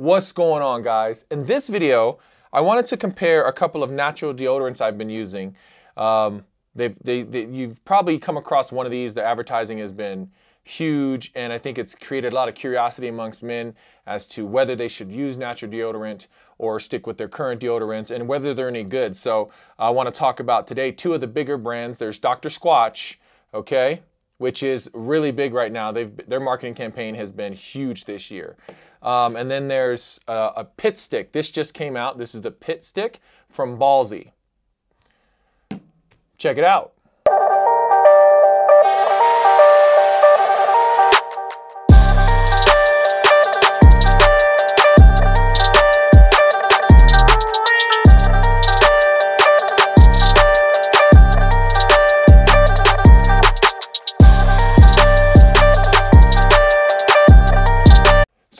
What's going on guys? In this video, I wanted to compare a couple of natural deodorants I've been using. Um, they've, they, they, you've probably come across one of these. The advertising has been huge and I think it's created a lot of curiosity amongst men as to whether they should use natural deodorant or stick with their current deodorants and whether they're any good. So I want to talk about today two of the bigger brands. There's Dr. Squatch, okay, which is really big right now. They've, their marketing campaign has been huge this year. Um, and then there's uh, a pit stick. This just came out. This is the pit stick from Ballsy. Check it out.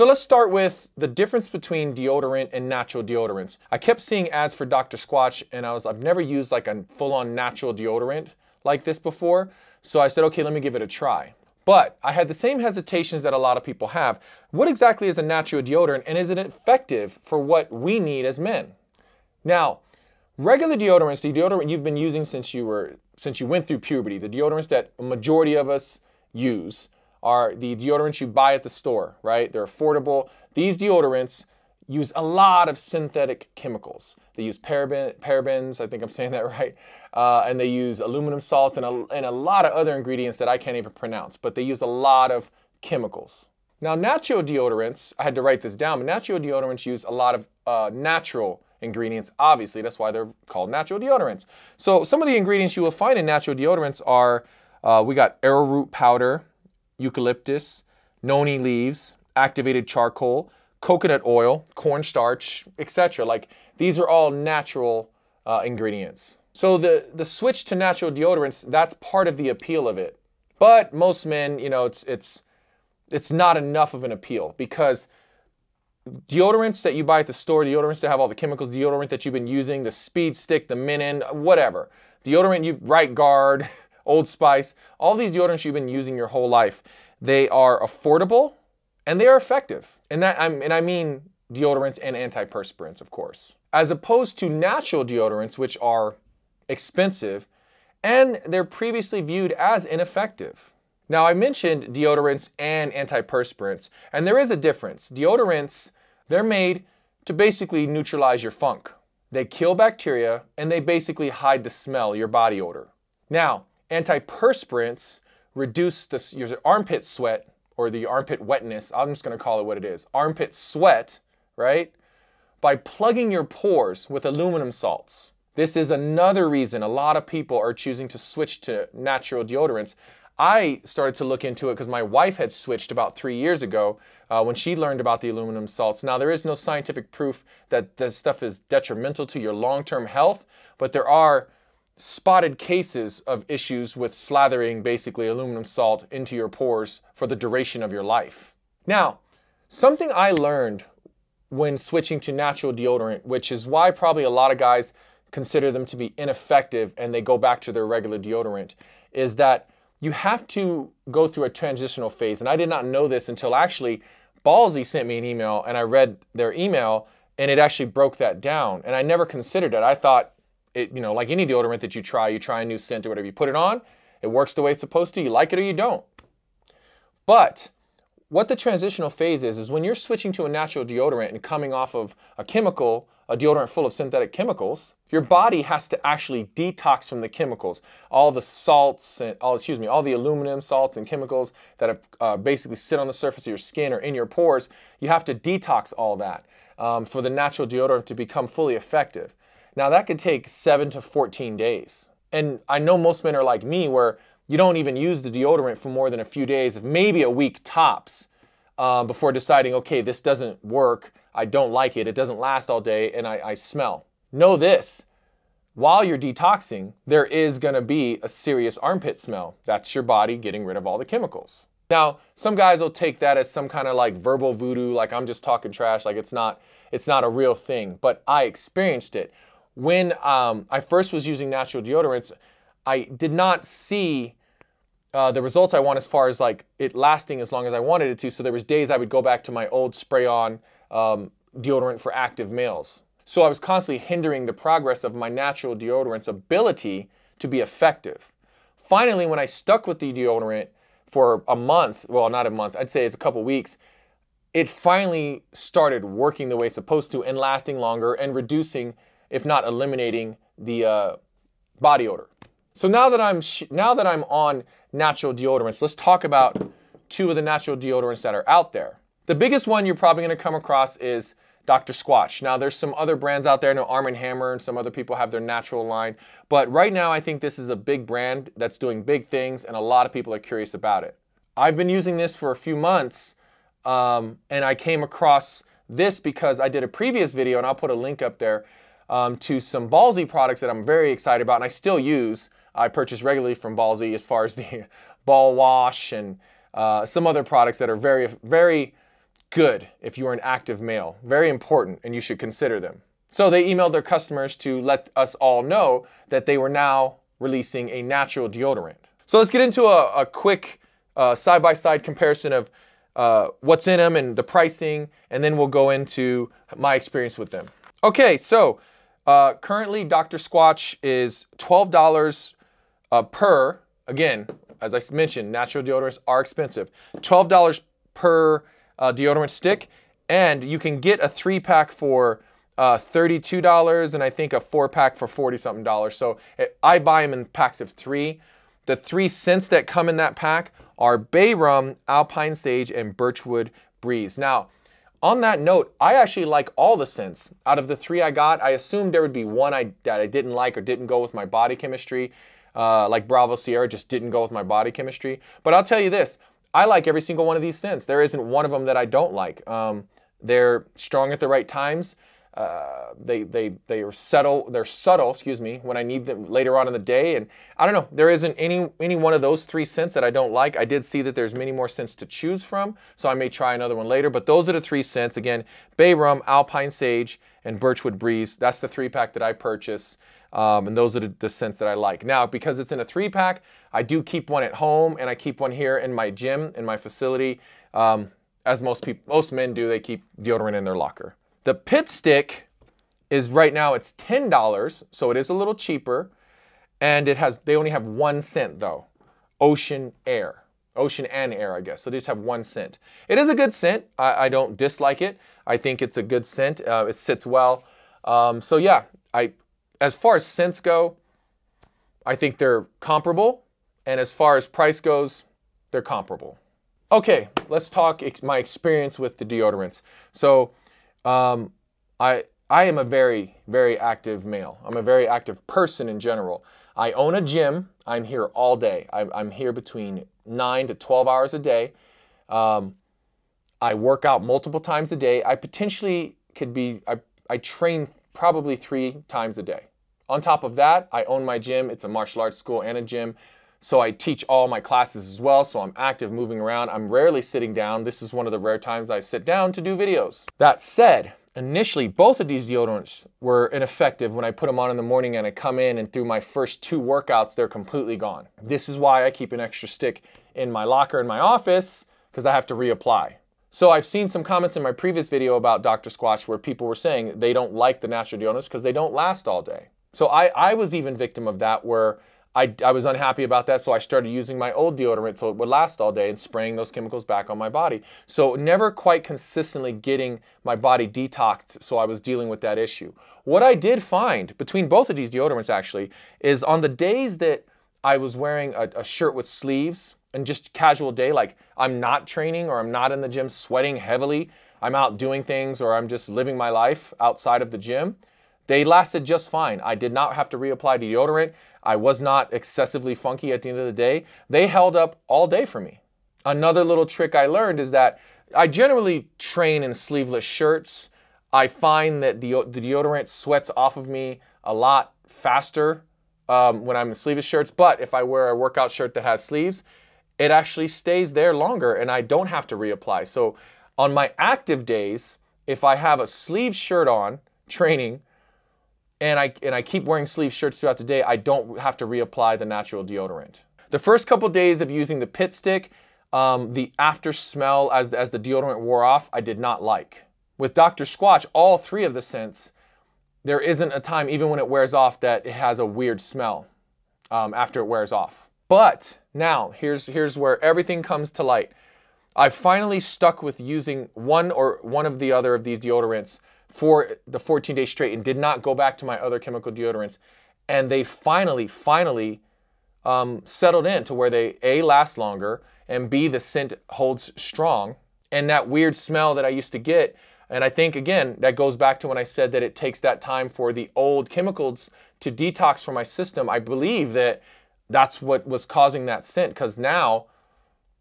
So let's start with the difference between deodorant and natural deodorants. I kept seeing ads for Dr. Squatch and I was, I've never used like a full on natural deodorant like this before. So I said, okay, let me give it a try. But I had the same hesitations that a lot of people have. What exactly is a natural deodorant and is it effective for what we need as men? Now, regular deodorants, the deodorant you've been using since you were, since you went through puberty, the deodorants that a majority of us use, are the deodorants you buy at the store, right? They're affordable. These deodorants use a lot of synthetic chemicals. They use paraben, parabens, I think I'm saying that right, uh, and they use aluminum salts and a, and a lot of other ingredients that I can't even pronounce, but they use a lot of chemicals. Now, natural deodorants, I had to write this down, but natural deodorants use a lot of uh, natural ingredients, obviously. That's why they're called natural deodorants. So some of the ingredients you will find in natural deodorants are, uh, we got arrowroot powder, eucalyptus, noni leaves, activated charcoal, coconut oil, cornstarch, etc. Like these are all natural uh, ingredients. So the, the switch to natural deodorants, that's part of the appeal of it. But most men, you know, it's, it's, it's not enough of an appeal because deodorants that you buy at the store, deodorants that have all the chemicals, deodorant that you've been using, the speed stick, the minin, whatever. Deodorant you right guard, Old Spice, all these deodorants you've been using your whole life. They are affordable and they are effective. And that I'm, and I mean deodorants and antiperspirants, of course. As opposed to natural deodorants, which are expensive and they're previously viewed as ineffective. Now, I mentioned deodorants and antiperspirants, and there is a difference. Deodorants, they're made to basically neutralize your funk. They kill bacteria and they basically hide the smell, your body odor. Now, Antiperspirants reduce the your armpit sweat or the armpit wetness. I'm just going to call it what it is armpit sweat, right? By plugging your pores with aluminum salts. This is another reason a lot of people are choosing to switch to natural deodorants. I started to look into it because my wife had switched about three years ago uh, when she learned about the aluminum salts. Now, there is no scientific proof that this stuff is detrimental to your long term health, but there are spotted cases of issues with slathering basically aluminum salt into your pores for the duration of your life. Now, something I learned when switching to natural deodorant, which is why probably a lot of guys consider them to be ineffective and they go back to their regular deodorant, is that you have to go through a transitional phase. And I did not know this until actually Ballsy sent me an email and I read their email and it actually broke that down. And I never considered it. I thought it, you know, like any deodorant that you try, you try a new scent or whatever, you put it on, it works the way it's supposed to, you like it or you don't. But what the transitional phase is, is when you're switching to a natural deodorant and coming off of a chemical, a deodorant full of synthetic chemicals, your body has to actually detox from the chemicals. All the salts and, all, excuse me, all the aluminum salts and chemicals that have, uh, basically sit on the surface of your skin or in your pores, you have to detox all that um, for the natural deodorant to become fully effective. Now that could take seven to 14 days. And I know most men are like me where you don't even use the deodorant for more than a few days, maybe a week tops, uh, before deciding, okay, this doesn't work. I don't like it. It doesn't last all day and I, I smell. Know this while you're detoxing, there is gonna be a serious armpit smell. That's your body getting rid of all the chemicals. Now, some guys will take that as some kind of like verbal voodoo, like I'm just talking trash, like it's not, it's not a real thing, but I experienced it when um, I first was using natural deodorants, I did not see uh, the results I want as far as like it lasting as long as I wanted it to. So there was days I would go back to my old spray on um, deodorant for active males. So I was constantly hindering the progress of my natural deodorant's ability to be effective. Finally, when I stuck with the deodorant for a month, well, not a month, I'd say it's a couple weeks, it finally started working the way it's supposed to and lasting longer and reducing if not eliminating the uh, body odor. So now that I'm now that I'm on natural deodorants, let's talk about two of the natural deodorants that are out there. The biggest one you're probably going to come across is Dr. Squatch. Now there's some other brands out there, I know Arm & Hammer and some other people have their natural line, but right now I think this is a big brand that's doing big things and a lot of people are curious about it. I've been using this for a few months um, and I came across this because I did a previous video and I'll put a link up there um, to some Ballsy products that I'm very excited about and I still use. I purchase regularly from Ballsy as far as the ball wash and uh, some other products that are very, very good if you are an active male. Very important and you should consider them. So they emailed their customers to let us all know that they were now releasing a natural deodorant. So let's get into a, a quick uh, side-by-side uh, -side comparison of uh, what's in them and the pricing, and then we'll go into my experience with them. Okay, so uh, currently, Dr. Squatch is $12 uh, per, again, as I mentioned, natural deodorants are expensive. $12 per uh, deodorant stick, and you can get a three pack for uh, $32 and I think a four pack for 40 something dollars. So it, eh, I buy them in packs of three. The three scents that come in that pack are Bay Rum, Alpine Sage, and Birchwood Breeze. Now, on that note, I actually like all the scents. Out of the three I got, I assumed there would be one I, that I didn't like or didn't go with my body chemistry. Uh, like Bravo Sierra just didn't go with my body chemistry. But I'll tell you this, I like every single one of these scents. There isn't one of them that I don't like. Um, they're strong at the right times. Uh, they they they are subtle. They're subtle, excuse me, when I need them later on in the day. And I don't know. There isn't any any one of those three scents that I don't like. I did see that there's many more scents to choose from, so I may try another one later. But those are the three scents again: bay rum, alpine sage, and birchwood breeze. That's the three pack that I purchase. Um, and those are the, the scents that I like. Now, because it's in a three pack, I do keep one at home and I keep one here in my gym, in my facility. Um, as most people, most men do, they keep deodorant in their locker. The pit stick is right now it's $10, so it is a little cheaper. And it has they only have one scent though. Ocean Air. Ocean and Air, I guess. So they just have one scent. It is a good scent. I, I don't dislike it. I think it's a good scent. Uh, it sits well. Um, so yeah, I as far as scents go, I think they're comparable. And as far as price goes, they're comparable. Okay, let's talk ex my experience with the deodorants. So um, I I am a very very active male. I'm a very active person in general. I own a gym. I'm here all day. I'm, I'm here between nine to twelve hours a day. Um, I work out multiple times a day. I potentially could be I I train probably three times a day. On top of that, I own my gym. It's a martial arts school and a gym. So I teach all my classes as well, so I'm active moving around. I'm rarely sitting down. This is one of the rare times I sit down to do videos. That said, initially both of these deodorants were ineffective when I put them on in the morning and I come in and through my first two workouts, they're completely gone. This is why I keep an extra stick in my locker in my office because I have to reapply. So I've seen some comments in my previous video about Dr. Squash where people were saying they don't like the natural deodorants because they don't last all day. So I, I was even victim of that where I, I was unhappy about that, so I started using my old deodorant so it would last all day and spraying those chemicals back on my body. So, never quite consistently getting my body detoxed, so I was dealing with that issue. What I did find between both of these deodorants actually is on the days that I was wearing a, a shirt with sleeves and just casual day, like I'm not training or I'm not in the gym sweating heavily, I'm out doing things or I'm just living my life outside of the gym they lasted just fine. I did not have to reapply deodorant. I was not excessively funky at the end of the day. They held up all day for me. Another little trick I learned is that I generally train in sleeveless shirts. I find that the, the deodorant sweats off of me a lot faster um, when I'm in sleeveless shirts. But if I wear a workout shirt that has sleeves, it actually stays there longer and I don't have to reapply. So on my active days, if I have a sleeve shirt on training, and I, and I keep wearing sleeve shirts throughout the day, I don't have to reapply the natural deodorant. The first couple days of using the pit stick, um, the after smell as, as the deodorant wore off, I did not like. With Dr. Squatch, all three of the scents, there isn't a time, even when it wears off, that it has a weird smell um, after it wears off. But now, here's, here's where everything comes to light. I finally stuck with using one or one of the other of these deodorants for the 14 days straight and did not go back to my other chemical deodorants. And they finally, finally um, settled in to where they A, last longer, and B, the scent holds strong. And that weird smell that I used to get, and I think again, that goes back to when I said that it takes that time for the old chemicals to detox from my system. I believe that that's what was causing that scent because now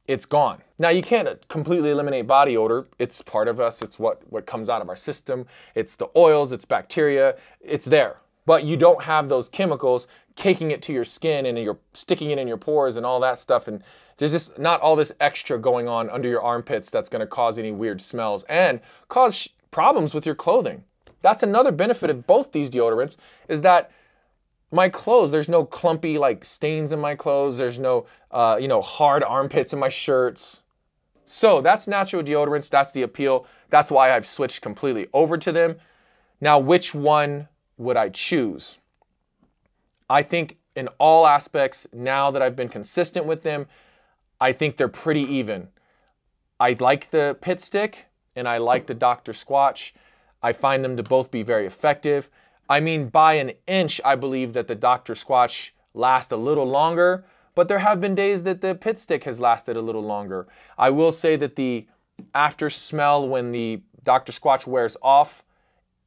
it's gone. Now you can't completely eliminate body odor. It's part of us. It's what, what comes out of our system. It's the oils, it's bacteria, it's there. But you don't have those chemicals caking it to your skin and you're sticking it in your pores and all that stuff. And there's just not all this extra going on under your armpits that's gonna cause any weird smells and cause problems with your clothing. That's another benefit of both these deodorants is that my clothes there's no clumpy like stains in my clothes there's no uh, you know hard armpits in my shirts so that's natural deodorants that's the appeal that's why i've switched completely over to them now which one would i choose i think in all aspects now that i've been consistent with them i think they're pretty even i like the pit stick and i like the dr squatch i find them to both be very effective I mean, by an inch, I believe that the Dr. Squatch lasts a little longer, but there have been days that the pit stick has lasted a little longer. I will say that the after smell when the Dr. Squatch wears off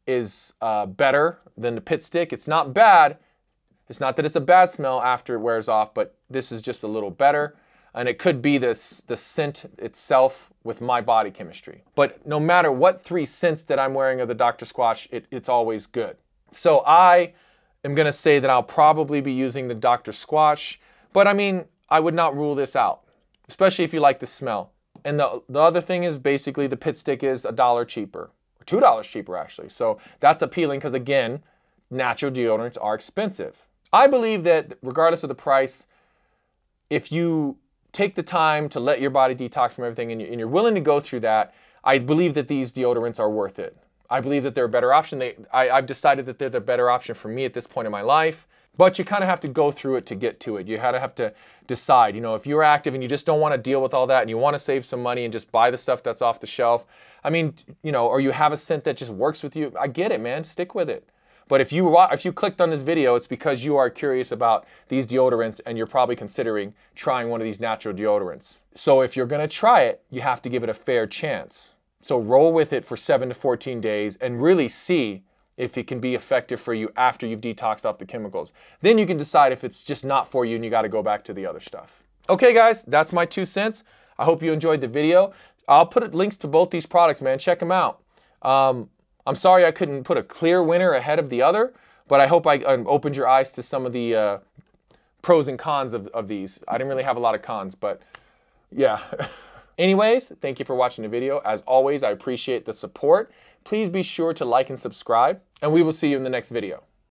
is uh, better than the pit stick. It's not bad. It's not that it's a bad smell after it wears off, but this is just a little better. And it could be this, the scent itself with my body chemistry. But no matter what three scents that I'm wearing of the Dr. Squatch, it, it's always good. So I am going to say that I'll probably be using the Dr. Squash, but I mean, I would not rule this out, especially if you like the smell. And the, the other thing is basically the pit stick is a dollar cheaper, or $2 cheaper actually. So that's appealing because again, natural deodorants are expensive. I believe that regardless of the price, if you take the time to let your body detox from everything and you're willing to go through that, I believe that these deodorants are worth it. I believe that they're a better option. They, I, I've decided that they're the better option for me at this point in my life. But you kind of have to go through it to get to it. You kind of have to decide. You know, if you're active and you just don't want to deal with all that and you want to save some money and just buy the stuff that's off the shelf, I mean, you know, or you have a scent that just works with you, I get it, man. Stick with it. But if you if you clicked on this video, it's because you are curious about these deodorants and you're probably considering trying one of these natural deodorants. So if you're gonna try it, you have to give it a fair chance. So roll with it for 7 to 14 days and really see if it can be effective for you after you've detoxed off the chemicals. Then you can decide if it's just not for you and you got to go back to the other stuff. Okay guys, that's my two cents. I hope you enjoyed the video. I'll put links to both these products, man. Check them out. Um, I'm sorry I couldn't put a clear winner ahead of the other, but I hope I um, opened your eyes to some of the uh, pros and cons of, of these. I didn't really have a lot of cons, but yeah. Anyways, thank you for watching the video. As always, I appreciate the support. Please be sure to like and subscribe, and we will see you in the next video.